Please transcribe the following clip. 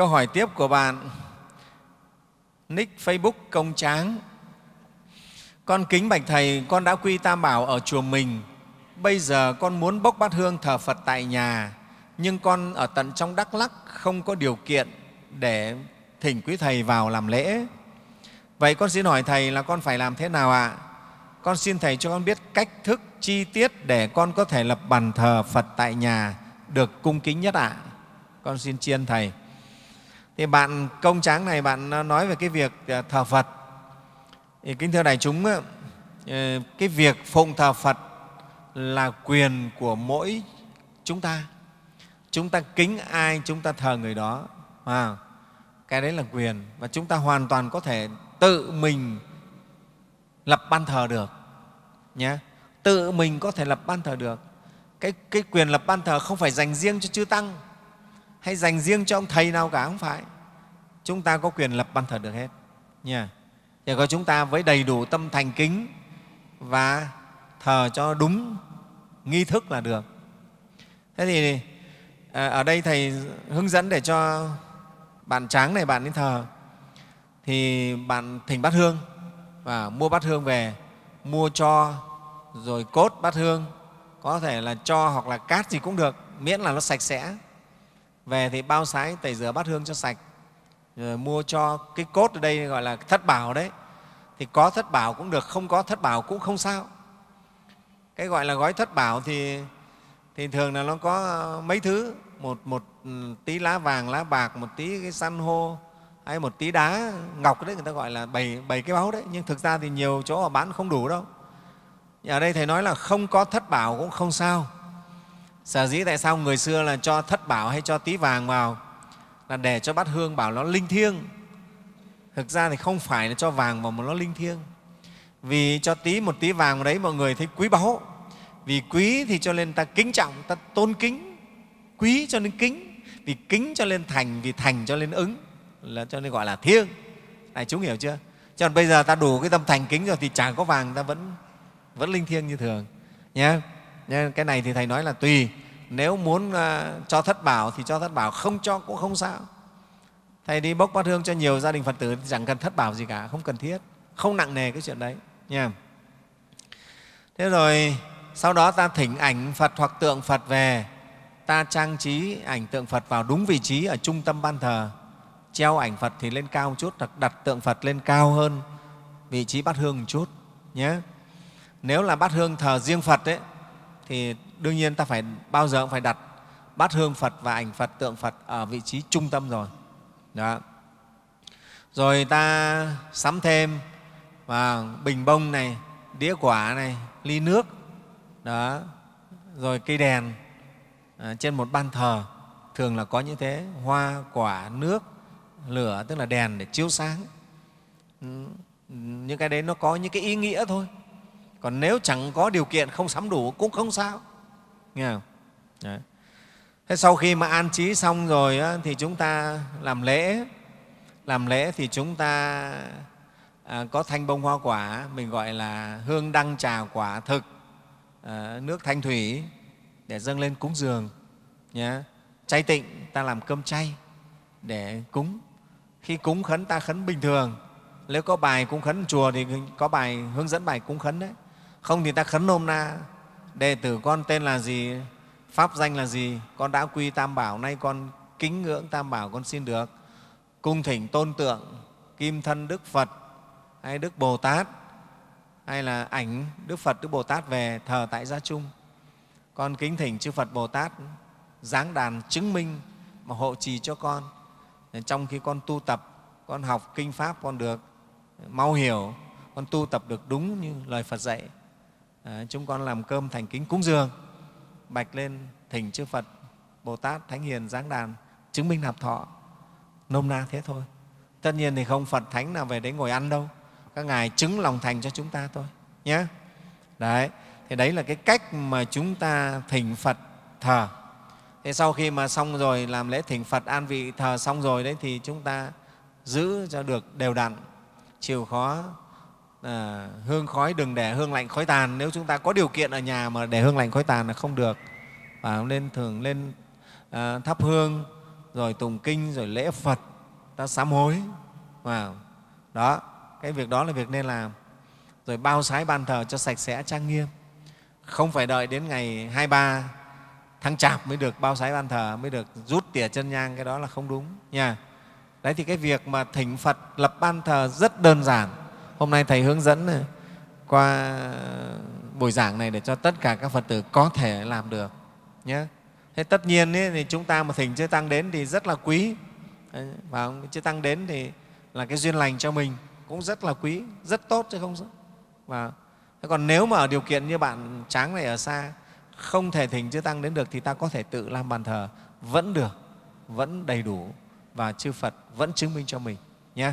Câu hỏi tiếp của bạn Nick Facebook Công Tráng Con kính bạch Thầy, con đã quy tam bảo ở chùa mình. Bây giờ con muốn bốc bát hương thờ Phật tại nhà, nhưng con ở tận trong Đắk Lắc không có điều kiện để thỉnh quý Thầy vào làm lễ. Vậy con xin hỏi Thầy là con phải làm thế nào ạ? Con xin Thầy cho con biết cách thức chi tiết để con có thể lập bàn thờ Phật tại nhà được cung kính nhất ạ. Con xin chiên Thầy thì bạn công tráng này bạn ờ, nói về cái việc ờ, thờ phật thì kính thưa đại chúng ờ, cái việc phụng thờ phật là quyền của mỗi chúng ta chúng ta kính ai chúng ta thờ người đó à, cái đấy là quyền và chúng ta hoàn toàn có thể tự mình lập ban thờ được nhé tự mình có thể lập ban thờ được cái, cái quyền lập ban thờ không phải dành riêng cho chư tăng hay dành riêng cho ông thầy nào cả không phải chúng ta có quyền lập ban thờ được hết nha chỉ có chúng ta với đầy đủ tâm thành kính và thờ cho đúng nghi thức là được thế thì à, ở đây thầy hướng dẫn để cho bạn tráng này bạn đi thờ thì bạn thỉnh bát hương và mua bát hương về mua cho rồi cốt bát hương có thể là cho hoặc là cát gì cũng được miễn là nó sạch sẽ về thì bao sái tẩy rửa bát hương cho sạch rồi mua cho cái cốt ở đây gọi là thất bảo đấy thì có thất bảo cũng được không có thất bảo cũng không sao cái gọi là gói thất bảo thì thì thường là nó có ờ, mấy thứ một một ừ, tí lá vàng lá bạc một tí cái san hô hay một tí đá ngọc đấy người ta gọi là bảy bảy cái báu đấy nhưng thực ra thì nhiều chỗ họ bán không đủ đâu ở đây thầy nói là không có thất bảo cũng không sao Sở dĩ tại sao người xưa là cho thất bảo hay cho tí vàng vào là để cho bát hương bảo nó linh thiêng. Thực ra thì không phải là cho vàng vào mà nó linh thiêng. Vì cho tí một tí vàng đấy mọi người thấy quý báu. Vì quý thì cho nên ta kính trọng, ta tôn kính. Quý cho nên kính, vì kính cho nên thành, vì thành cho nên ứng, là cho nên gọi là thiêng. Này chúng hiểu chưa? Cho nên bây giờ ta đủ cái tâm thành kính rồi thì chẳng có vàng ta vẫn vẫn linh thiêng như thường. Nhé. Yeah. Nên cái này thì Thầy nói là tùy, nếu muốn à, cho thất bảo thì cho thất bảo, không cho cũng không sao. Thầy đi bốc bát hương cho nhiều gia đình Phật tử thì chẳng cần thất bảo gì cả, không cần thiết, không nặng nề cái chuyện đấy. Nha. Thế rồi sau đó ta thỉnh ảnh Phật hoặc tượng Phật về, ta trang trí ảnh tượng Phật vào đúng vị trí ở trung tâm ban thờ, treo ảnh Phật thì lên cao một chút, đặt, đặt tượng Phật lên cao hơn vị trí bát hương một chút nhé. Nếu là bát hương thờ riêng Phật ấy, thì đương nhiên ta phải bao giờ cũng phải đặt bát hương Phật và ảnh Phật, tượng Phật ở vị trí trung tâm rồi. Đó. Rồi ta sắm thêm và bình bông này, đĩa quả này, ly nước, đó. rồi cây đèn à, trên một ban thờ thường là có như thế hoa quả nước lửa tức là đèn để chiếu sáng ừ, những cái đấy nó có những cái ý nghĩa thôi còn nếu chẳng có điều kiện không sắm đủ cũng không sao nghe không Đấy. thế sau khi mà an trí xong rồi á, thì chúng ta làm lễ làm lễ thì chúng ta à, có thanh bông hoa quả mình gọi là hương đăng trà quả thực à, nước thanh thủy để dâng lên cúng dường nhé chay tịnh ta làm cơm chay để cúng khi cúng khấn ta khấn bình thường nếu có bài cúng khấn chùa thì có bài hướng dẫn bài cúng khấn đấy không thì ta khấn nôm na đệ tử con tên là gì pháp danh là gì con đã quy tam bảo nay con kính ngưỡng tam bảo con xin được cung thỉnh tôn tượng kim thân đức phật hay đức bồ tát hay là ảnh đức phật đức bồ tát về thờ tại gia trung con kính thỉnh chư phật bồ tát giáng đàn chứng minh mà hộ trì cho con trong khi con tu tập con học kinh pháp con được mau hiểu con tu tập được đúng như lời phật dạy Ờ, chúng con làm cơm thành kính cúng dường bạch lên thỉnh chư phật bồ tát thánh hiền giáng đàn chứng minh nạp thọ nôm na thế thôi tất nhiên thì không phật thánh nào về đấy ngồi ăn đâu các ngài chứng lòng thành cho chúng ta thôi nhé đấy thì đấy là cái cách mà chúng ta thỉnh phật thờ thế sau khi mà xong rồi làm lễ thỉnh phật an vị thờ xong rồi đấy thì chúng ta giữ cho được đều đặn chịu khó à, hương khói đừng để hương lạnh khói tàn nếu chúng ta có điều kiện ở nhà mà để hương lạnh khói tàn là không được và nên thường lên à, thắp hương rồi tùng kinh rồi lễ phật ta sám hối wow. đó cái việc đó là việc nên làm rồi bao sái ban thờ cho sạch sẽ trang nghiêm không phải đợi đến ngày hai ba tháng chạp mới được bao sái ban thờ mới được rút tỉa chân nhang cái đó là không đúng nha đấy thì cái việc mà thỉnh phật lập ban thờ rất đơn giản Hôm nay Thầy hướng dẫn ờ, qua buổi giảng này để cho tất cả các Phật tử có thể làm được. Nhé. Thế tất nhiên ấy, thì chúng ta mà Thỉnh Chư Tăng đến thì rất là quý. Và Chư Tăng đến thì là cái duyên lành cho mình cũng rất là quý, rất tốt chứ không và thế còn nếu mà ở điều kiện như bạn Tráng này ở xa không thể thỉnh chư tăng đến được thì ta có thể tự làm bàn thờ vẫn được, vẫn đầy đủ và chư Phật vẫn chứng minh cho mình nhé.